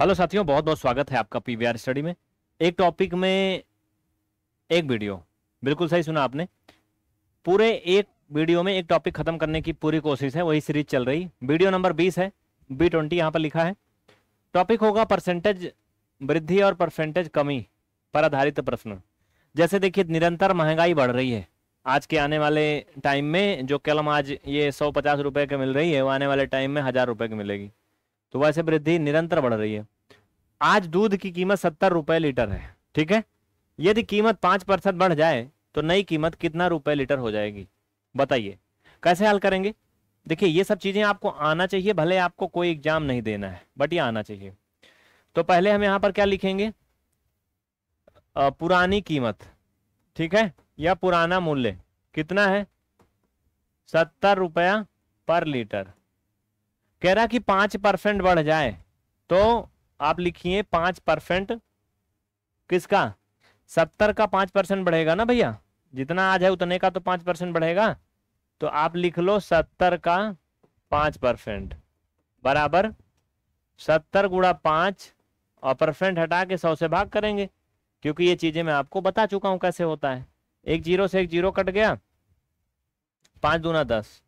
hello साथियों बहुत बहुत स्वागत है आपका पीवीआर स्टडी में एक टॉपिक में एक वीडियो बिल्कुल सही सुना आपने पूरे एक वीडियो में एक टॉपिक खत्म करने की पूरी कोशिश है वही सीरीज चल रही वीडियो नंबर बीस है बी ट्वेंटी यहाँ पर लिखा है टॉपिक होगा परसेंटेज वृद्धि और परसेंटेज कमी पर आधारित प्रश्न जैसे देखिए निरंतर महंगाई बढ़ रही है आज के आने वाले टाइम में जो कलम आज ये सौ पचास रुपये के मिल रही है वो आने वाले टाइम में हज़ार रुपये की मिलेगी तो वैसे वृद्धि निरंतर बढ़ रही है आज दूध की कीमत सत्तर रुपए लीटर है ठीक है यदि कीमत पांच परसेंट बढ़ जाए तो नई कीमत कितना रुपए लीटर हो जाएगी बताइए कैसे हल करेंगे देखिए ये सब चीजें आपको आना चाहिए भले आपको कोई एग्जाम नहीं देना है बट ये आना चाहिए तो पहले हम यहां पर क्या लिखेंगे आ, पुरानी कीमत ठीक है या पुराना मूल्य कितना है सत्तर रुपया पर लीटर कह रहा कि पांच परसेंट बढ़ जाए तो आप लिखिए पांच परसेंट किसका सत्तर का पांच परसेंट बढ़ेगा ना भैया जितना आज है उतने का तो पांच परसेंट बढ़ेगा तो आप लिख लो सत्तर का पांच परसेंट बराबर सत्तर गुड़ा पांच और परसेंट हटा के सौ से भाग करेंगे क्योंकि ये चीज़ें मैं आपको बता चुका हूं कैसे होता है एक जीरो से एक जीरो कट गया पांच दूना दस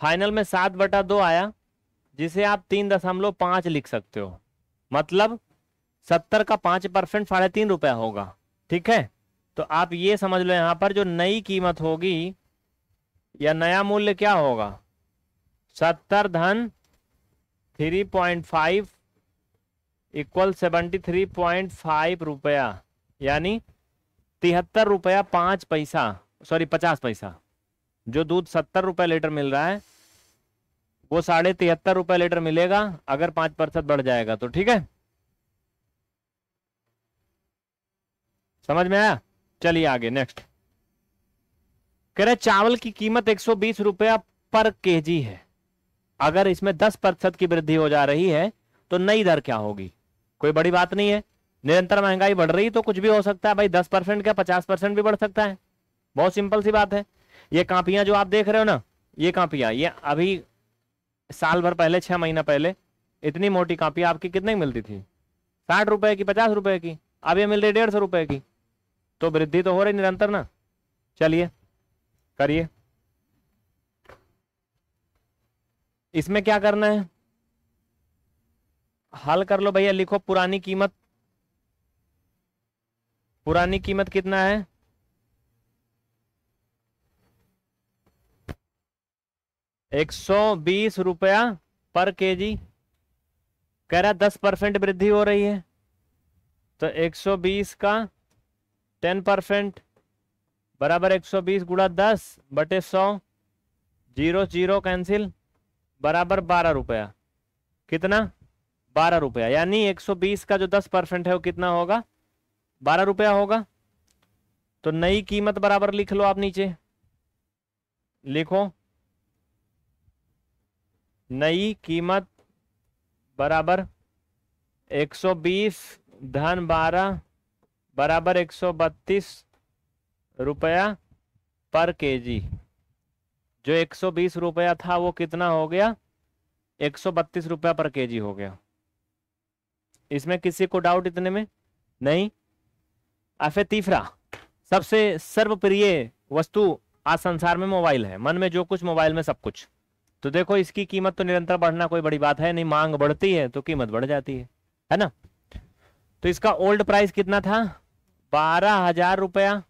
फाइनल में सात बटा दो आया जिसे आप तीन दशमलव पांच लिख सकते हो मतलब सत्तर का पांच परसेंट साढ़े तीन रुपया होगा ठीक है तो आप ये समझ लो यहाँ पर जो नई कीमत होगी या नया मूल्य क्या होगा सत्तर धन three point five equal seventy three point five रुपया यानी तिहत्तर रुपया पांच पैसा सॉरी पचास पैसा जो दूध सत्तर रुपया लीटर मिल रहा है वो साढ़े तिहत्तर रुपए लीटर मिलेगा अगर पांच प्रतिशत बढ़ जाएगा तो ठीक है समझ में आया चलिए आगे नेक्स्ट कह रहे चावल की कीमत एक सौ बीस रुपया पर केजी है अगर इसमें दस प्रतिशत की वृद्धि हो जा रही है तो नई दर क्या होगी कोई बड़ी बात नहीं है निरंतर महंगाई बढ़ रही तो कुछ भी हो सकता है भाई दस परसेंट क्या पचास परसेंट भी बढ़ सकता है बहुत सिंपल सी बात है ये कापियां जो आप देख रहे हो ना ये कापियां ये अभी साल भर पहले छह महीना पहले इतनी मोटी कॉपी आपकी कितने की मिलती थी साठ रुपए की पचास रुपए की अब ये मिल रही डेढ़ सौ रुपये की तो वृद्धि तो हो रही निरंतर ना चलिए करिए इसमें क्या करना है हल कर लो भैया लिखो पुरानी कीमत पुरानी कीमत कितना है एक सौ बीस रुपया पर केजी कह रहा दस परसेंट वृद्धि हो रही है तो एक सौ बीस का टेन परसेंट बराबर एक सौ बीस गुड़ा दस बटे सौ जीरो जीरो कैंसिल बराबर बारह रुपया कितना बारह रुपया यानी एक सौ बीस का जो दस परसेंट है वो कितना होगा बारह रुपया होगा तो नई कीमत बराबर लिख लो आप नीचे लिखो नई कीमत बराबर 120 धन 12 बराबर 132 रुपया पर केजी जो 120 रुपया था वो कितना हो गया 132 रुपया पर केजी हो गया इसमें किसी को डाउट इतने में नहीं अफे तीसरा सबसे सर्वप्रिय वस्तु आज संसार में मोबाइल है मन में जो कुछ मोबाइल में सब कुछ तो देखो इसकी कीमत तो निरंतर बढ़ना कोई बड़ी बात है नहीं मांग बढ़ती है तो कीमत बढ़ जाती है है ना तो इसका ओल्ड प्राइस कितना था बारह हजार रुपया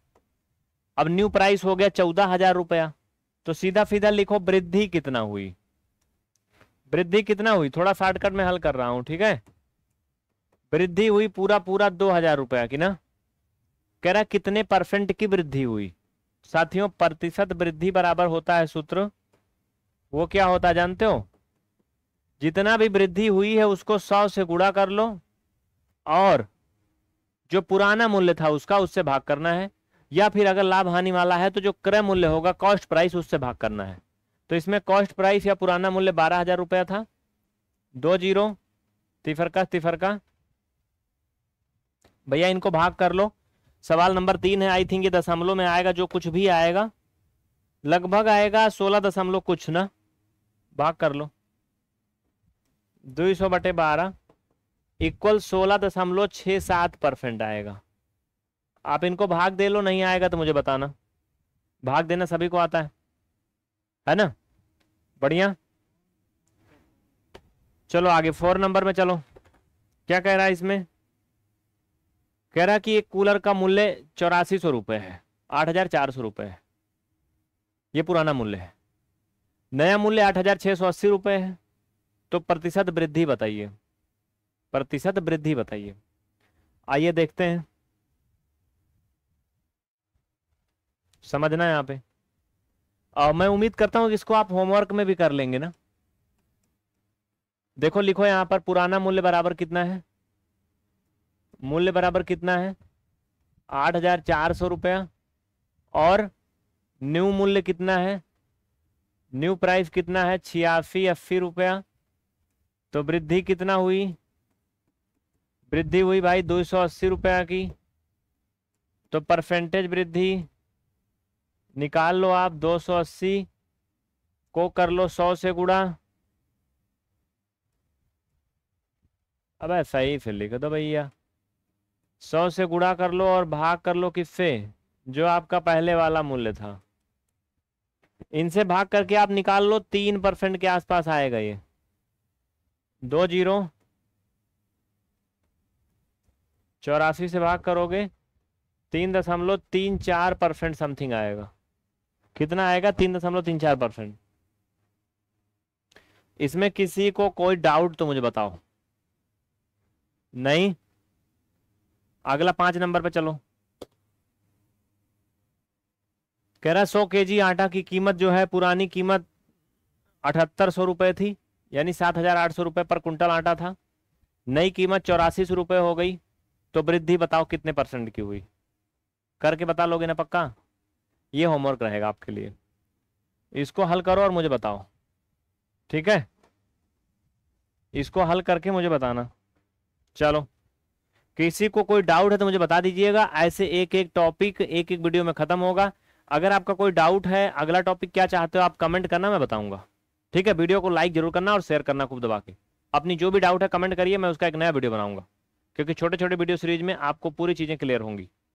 अब न्यू प्राइस हो गया चौदह हजार रुपया तो सीधा सीधा लिखो वृद्धि कितना हुई वृद्धि कितना हुई थोड़ा शॉर्टकट में हल कर रहा हूं ठीक है वृद्धि हुई पूरा पूरा दो हजार रुपया की ना कह रहा कितने परसेंट की वृद्धि हुई साथियों प्रतिशत वृद्धि बराबर होता है सूत्र वो क्या होता जानते हो जितना भी वृद्धि हुई है उसको सौ से गुणा कर लो और जो पुराना मूल्य था उसका उससे भाग करना है या फिर अगर लाभ हानि वाला है तो जो क्रय मूल्य होगा कॉस्ट प्राइस उससे भाग करना है तो इसमें कॉस्ट प्राइस या पुराना मूल्य बारह हजार रुपया था दो जीरो तिफरका तिफरका भैया इनको भाग कर लो सवाल नंबर तीन है आई थिंक ये दशमलव में आएगा जो कुछ भी आएगा लगभग आएगा सोलह दशमलव कुछ ना भाग कर लो दो सौ बटे बारह इक्वल सोलह दशमलव छः सात परसेंट आएगा आप इनको भाग दे लो नहीं आएगा तो मुझे बताना भाग देना सभी को आता है है ना बढ़िया चलो आगे फोर नंबर में चलो क्या कह रहा है इसमें कह रहा कि एक कूलर का मूल्य चौरासी सौ रुपये है आठ हजार चार सौ रुपये है ये पुराना मूल्य है नया मूल्य आठ हजार छह सौ अस्सी रुपये है तो प्रतिशत वृद्धि बताइए प्रतिशत वृद्धि बताइए आइए देखते हैं समझना है यहाँ पे और मैं उम्मीद करता हूं कि इसको आप होमवर्क में भी कर लेंगे ना देखो लिखो यहाँ पर पुराना मूल्य बराबर कितना है मूल्य बराबर कितना है आठ हजार चार सौ रुपया और न्यू मूल्य कितना है न्यू प्राइस कितना है छियासी अस्सी रुपया तो वृद्धि कितना हुई वृद्धि हुई भाई दो सौ अस्सी रुपया की तो परसेंटेज वृद्धि निकाल लो आप दो सौ अस्सी को कर लो सौ से गुड़ा अब ही फिर लिख दो भैया सौ से गुड़ा कर लो और भाग कर लो किससे जो आपका पहले वाला मूल्य था इनसे भाग करके आप निकाल लो तीन परसेंट के आसपास आएगा ये दो जीरो चौरासी से भाग करोगे तीन दशमलव तीन चार परसेंट समथिंग आएगा कितना आएगा तीन दशमलव तीन चार परसेंट इसमें किसी को कोई डाउट तो मुझे बताओ नहीं अगला पांच नंबर पे चलो कह रहा है सौ के जी आटा की कीमत जो है पुरानी कीमत अठहत्तर सौ रुपये थी यानी सात हजार आठ सौ रुपये पर कुंटल आटा था नई कीमत चौरासी सौ रुपये हो गई तो वृद्धि बताओ कितने परसेंट की हुई करके बता लोगे ना पक्का ये होमवर्क रहेगा आपके लिए इसको हल करो और मुझे बताओ ठीक है इसको हल करके मुझे बताना चलो किसी को कोई डाउट है तो मुझे बता दीजिएगा ऐसे एक एक टॉपिक एक एक वीडियो में ख़त्म होगा अगर आपका कोई डाउट है अगला टॉपिक क्या चाहते हो आप कमेंट करना मैं बताऊंगा ठीक है वीडियो को लाइक जरूर करना और शेयर करना खूब दबा के अपनी जो भी डाउट है कमेंट करिए मैं उसका एक नया वीडियो बनाऊंगा क्योंकि छोटे छोटे वीडियो सीरीज में आपको पूरी चीज़ें क्लियर होंगी